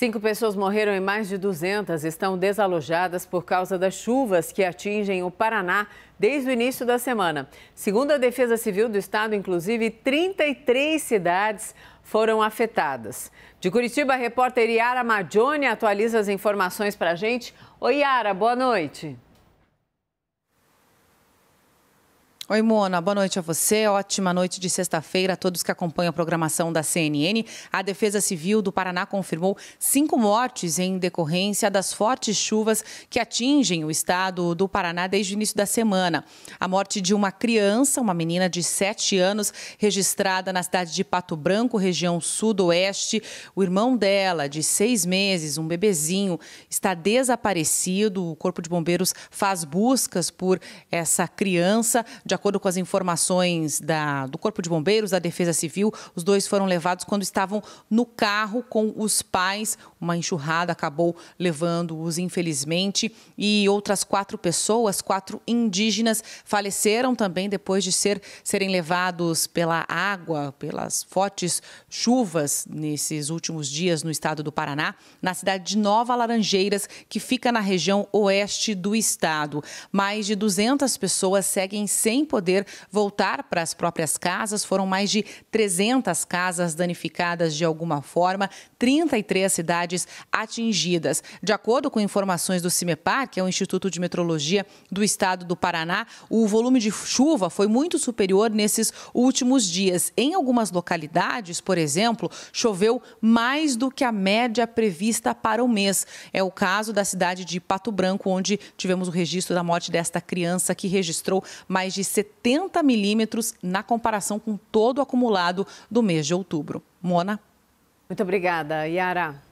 Cinco pessoas morreram e mais de 200 estão desalojadas por causa das chuvas que atingem o Paraná desde o início da semana. Segundo a Defesa Civil do Estado, inclusive, 33 cidades foram afetadas. De Curitiba, a repórter Yara Magione atualiza as informações para a gente. Oi, Yara, boa noite. Oi, Mona, boa noite a você. Ótima noite de sexta-feira a todos que acompanham a programação da CNN. A Defesa Civil do Paraná confirmou cinco mortes em decorrência das fortes chuvas que atingem o estado do Paraná desde o início da semana. A morte de uma criança, uma menina de sete anos, registrada na cidade de Pato Branco, região sudoeste. O irmão dela, de seis meses, um bebezinho, está desaparecido. O Corpo de Bombeiros faz buscas por essa criança. De acordo com as informações da, do Corpo de Bombeiros, da Defesa Civil, os dois foram levados quando estavam no carro com os pais. Uma enxurrada acabou levando-os, infelizmente, e outras quatro pessoas, quatro indígenas, faleceram também depois de ser, serem levados pela água, pelas fortes chuvas nesses últimos dias no estado do Paraná, na cidade de Nova Laranjeiras, que fica na região oeste do estado. Mais de 200 pessoas seguem sem poder voltar para as próprias casas. Foram mais de 300 casas danificadas de alguma forma, 33 cidades atingidas. De acordo com informações do CIMEPAR, que é o Instituto de Metrologia do Estado do Paraná, o volume de chuva foi muito superior nesses últimos dias. Em algumas localidades, por exemplo, choveu mais do que a média prevista para o mês. É o caso da cidade de Pato Branco, onde tivemos o registro da morte desta criança que registrou mais de 70 milímetros na comparação com todo o acumulado do mês de outubro. Mona? Muito obrigada, Yara.